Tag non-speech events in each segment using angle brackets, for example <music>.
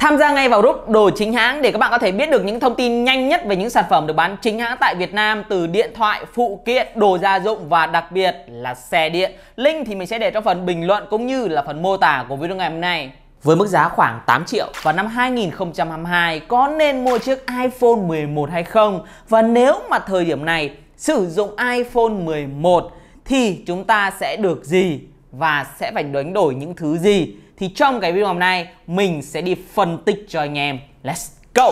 Tham gia ngay vào group đồ chính hãng để các bạn có thể biết được những thông tin nhanh nhất về những sản phẩm được bán chính hãng tại Việt Nam từ điện thoại, phụ kiện, đồ gia dụng và đặc biệt là xe điện. Link thì mình sẽ để trong phần bình luận cũng như là phần mô tả của video ngày hôm nay. Với mức giá khoảng 8 triệu vào năm 2022 có nên mua chiếc iPhone 11 hay không? Và nếu mà thời điểm này sử dụng iPhone 11 thì chúng ta sẽ được gì và sẽ phải đánh đổi những thứ gì? thì trong cái video hôm nay mình sẽ đi phân tích cho anh em. Let's go!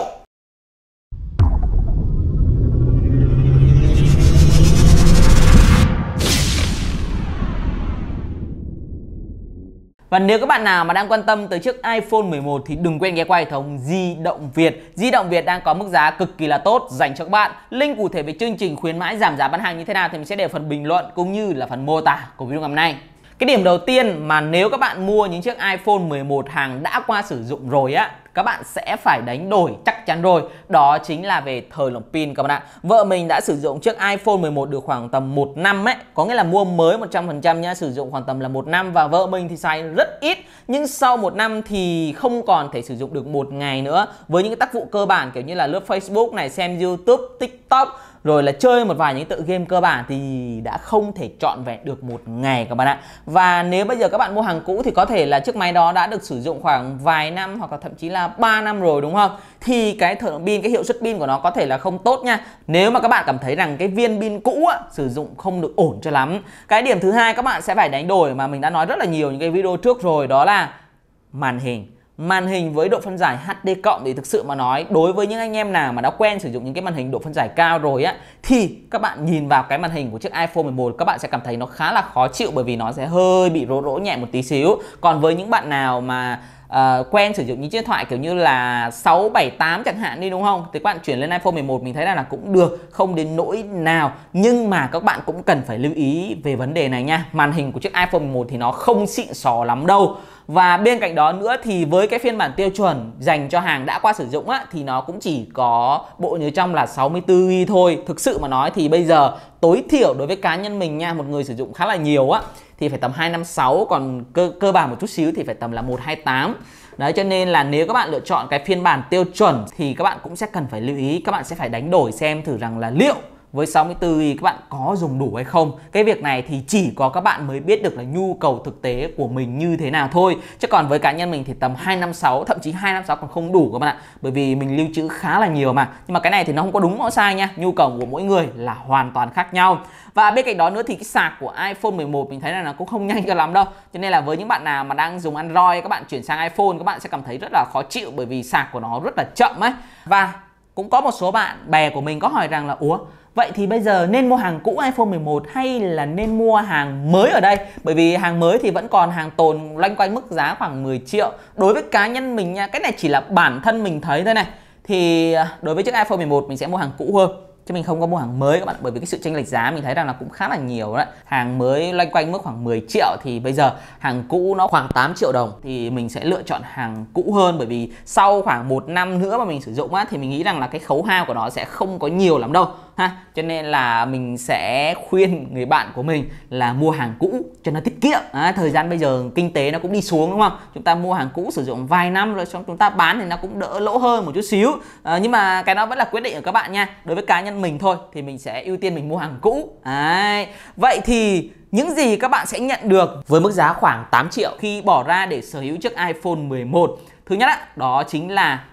Và nếu các bạn nào mà đang quan tâm tới chiếc iPhone 11 thì đừng quên ghé qua hệ thống Di động Việt. Di động Việt đang có mức giá cực kỳ là tốt dành cho các bạn. Link cụ thể về chương trình khuyến mãi giảm giá bán hàng như thế nào thì mình sẽ để phần bình luận cũng như là phần mô tả của video ngày hôm nay. Cái điểm đầu tiên mà nếu các bạn mua những chiếc iPhone 11 hàng đã qua sử dụng rồi á các bạn sẽ phải đánh đổi chắc chắn rồi Đó chính là về thời lượng pin các bạn ạ Vợ mình đã sử dụng chiếc iPhone 11 được khoảng tầm 1 năm ấy Có nghĩa là mua mới 100% nhá Sử dụng khoảng tầm là 1 năm Và vợ mình thì xài rất ít Nhưng sau 1 năm thì không còn thể sử dụng được một ngày nữa Với những cái tác vụ cơ bản kiểu như là lướt Facebook này Xem Youtube, TikTok rồi là chơi một vài những tự game cơ bản thì đã không thể chọn vẹn được một ngày các bạn ạ và nếu bây giờ các bạn mua hàng cũ thì có thể là chiếc máy đó đã được sử dụng khoảng vài năm hoặc là thậm chí là 3 năm rồi đúng không thì cái thợ pin cái hiệu suất pin của nó có thể là không tốt nha nếu mà các bạn cảm thấy rằng cái viên pin cũ á, sử dụng không được ổn cho lắm cái điểm thứ hai các bạn sẽ phải đánh đổi mà mình đã nói rất là nhiều những cái video trước rồi đó là màn hình màn hình với độ phân giải HD cộng thì thực sự mà nói đối với những anh em nào mà đã quen sử dụng những cái màn hình độ phân giải cao rồi á thì các bạn nhìn vào cái màn hình của chiếc iPhone 11 các bạn sẽ cảm thấy nó khá là khó chịu bởi vì nó sẽ hơi bị rỗ rỗ nhẹ một tí xíu. Còn với những bạn nào mà uh, quen sử dụng những chiếc điện thoại kiểu như là 6 7 8 chẳng hạn đi đúng không? Thì các bạn chuyển lên iPhone 11 mình thấy là là cũng được, không đến nỗi nào. Nhưng mà các bạn cũng cần phải lưu ý về vấn đề này nha. Màn hình của chiếc iPhone 11 thì nó không xịn sò lắm đâu và bên cạnh đó nữa thì với cái phiên bản tiêu chuẩn dành cho hàng đã qua sử dụng á, thì nó cũng chỉ có bộ nhớ trong là 64 GB thôi thực sự mà nói thì bây giờ tối thiểu đối với cá nhân mình nha một người sử dụng khá là nhiều á thì phải tầm 256 còn cơ cơ bản một chút xíu thì phải tầm là 128 Đấy cho nên là nếu các bạn lựa chọn cái phiên bản tiêu chuẩn thì các bạn cũng sẽ cần phải lưu ý các bạn sẽ phải đánh đổi xem thử rằng là liệu với 64 GB các bạn có dùng đủ hay không. Cái việc này thì chỉ có các bạn mới biết được là nhu cầu thực tế của mình như thế nào thôi. Chứ còn với cá nhân mình thì tầm 256 thậm chí 256 còn không đủ các bạn ạ. Bởi vì mình lưu trữ khá là nhiều mà. Nhưng mà cái này thì nó không có đúng có sai nha. Nhu cầu của mỗi người là hoàn toàn khác nhau. Và bên cạnh đó nữa thì cái sạc của iPhone 11 mình thấy là nó cũng không <laughs> nhanh cho lắm đâu. Cho nên là với những bạn nào mà đang dùng Android các bạn chuyển sang iPhone các bạn sẽ cảm thấy rất là khó chịu bởi vì sạc của nó rất là chậm ấy. Và cũng có một số bạn bè của mình có hỏi rằng là ủa Vậy thì bây giờ nên mua hàng cũ iPhone 11 hay là nên mua hàng mới ở đây? Bởi vì hàng mới thì vẫn còn hàng tồn loanh quanh mức giá khoảng 10 triệu. Đối với cá nhân mình nha, cái này chỉ là bản thân mình thấy thôi này. Thì à, đối với chiếc iPhone 11 mình sẽ mua hàng cũ hơn chứ mình không có mua hàng mới các bạn bởi vì cái sự chênh lệch giá mình thấy rằng là cũng khá là nhiều đấy hàng mới loanh quanh mức khoảng 10 triệu thì bây giờ hàng cũ nó khoảng 8 triệu đồng thì mình sẽ lựa chọn hàng cũ hơn bởi vì sau khoảng một năm nữa mà mình sử dụng á thì mình nghĩ rằng là cái khấu hao của nó sẽ không có nhiều lắm đâu ha cho nên là mình sẽ khuyên người bạn của mình là mua hàng cũ cho nó tiết kiệm à, thời gian bây giờ kinh tế nó cũng đi xuống đúng không chúng ta mua hàng cũ sử dụng vài năm rồi xong chúng ta bán thì nó cũng đỡ lỗ hơn một chút xíu à, nhưng mà cái đó vẫn là quyết định của các bạn nha đối với cá nhân mình thôi thì mình sẽ ưu tiên mình mua hàng cũ à, vậy thì những gì các bạn sẽ nhận được với mức giá khoảng 8 triệu khi bỏ ra để sở hữu chiếc iPhone 11 thứ nhất đó, đó chính là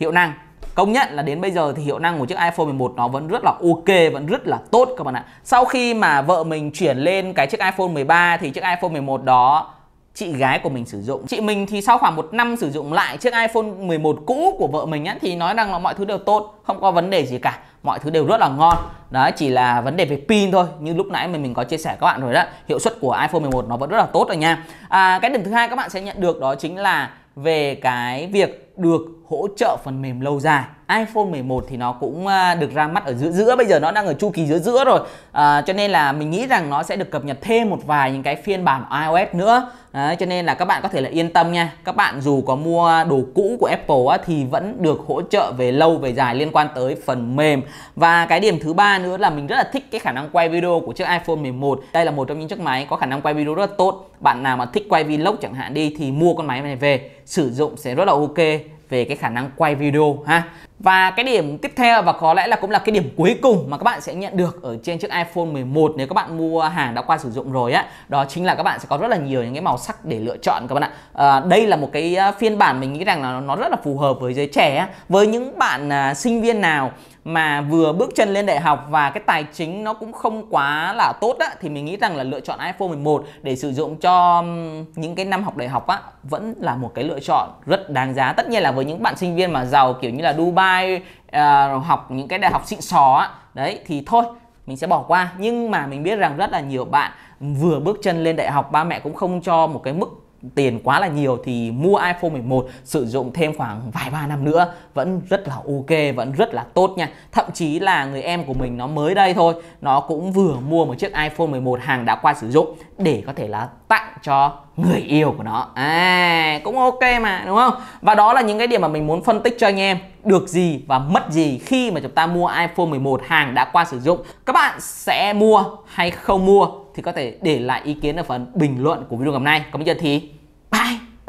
hiệu năng công nhận là đến bây giờ thì hiệu năng của chiếc iPhone 11 nó vẫn rất là ok vẫn rất là tốt các bạn ạ sau khi mà vợ mình chuyển lên cái chiếc iPhone 13 thì chiếc iPhone 11 đó chị gái của mình sử dụng chị mình thì sau khoảng một năm sử dụng lại chiếc iPhone 11 cũ của vợ mình á, thì nói rằng là mọi thứ đều tốt không có vấn đề gì cả mọi thứ đều rất là ngon đó chỉ là vấn đề về pin thôi như lúc nãy mình mình có chia sẻ các bạn rồi đó hiệu suất của iPhone 11 nó vẫn rất là tốt rồi nha à, cái điểm thứ hai các bạn sẽ nhận được đó chính là về cái việc được hỗ trợ phần mềm lâu dài iPhone 11 thì nó cũng à, được ra mắt ở giữa giữa bây giờ nó đang ở chu kỳ giữa giữa rồi à, cho nên là mình nghĩ rằng nó sẽ được cập nhật thêm một vài những cái phiên bản iOS nữa Đấy, cho nên là các bạn có thể là yên tâm nha các bạn dù có mua đồ cũ của Apple á, thì vẫn được hỗ trợ về lâu về dài liên quan tới phần mềm và cái điểm thứ ba nữa là mình rất là thích cái khả năng quay video của chiếc iPhone 11 đây là một trong những chiếc máy có khả năng quay video rất là tốt bạn nào mà thích quay vlog chẳng hạn đi thì mua con máy này về sử dụng sẽ rất là ok về cái khả năng quay video ha và cái điểm tiếp theo và có lẽ là cũng là cái điểm cuối cùng mà các bạn sẽ nhận được ở trên chiếc iPhone 11 nếu các bạn mua hàng đã qua sử dụng rồi á, đó chính là các bạn sẽ có rất là nhiều những cái màu sắc để lựa chọn các bạn ạ. À, đây là một cái ờ, phiên bản mình nghĩ rằng là nó rất là phù hợp với giới trẻ á, với những bạn à, sinh viên nào mà vừa bước chân lên đại học và cái tài chính nó cũng không quá là tốt á thì mình nghĩ rằng là lựa chọn iPhone 11 để sử dụng cho những cái năm học đại học á vẫn là một cái lựa chọn rất đáng giá. Tất nhiên là với những bạn sinh viên mà giàu kiểu như là Dubai oai à, học những cái đại học xịn sò á đấy thì thôi mình sẽ bỏ qua nhưng mà mình biết rằng rất là nhiều bạn vừa bước chân lên đại học ba mẹ cũng không cho một cái mức tiền quá là nhiều thì mua iPhone 11 sử dụng thêm khoảng vài ba năm nữa vẫn rất là ok vẫn rất là tốt nha thậm chí là người em của mình nó mới đây thôi nó cũng vừa mua một chiếc iPhone 11 hàng đã qua sử dụng để có thể là tặng cho người yêu của nó à cũng ok mà đúng không và đó là những cái điểm mà mình muốn phân tích cho anh em được gì và mất gì khi mà chúng ta mua iPhone 11 hàng đã qua sử dụng. Các bạn sẽ mua hay không mua thì có thể để lại ý kiến ở phần bình luận của video ngày hôm nay. Còn bây giờ thì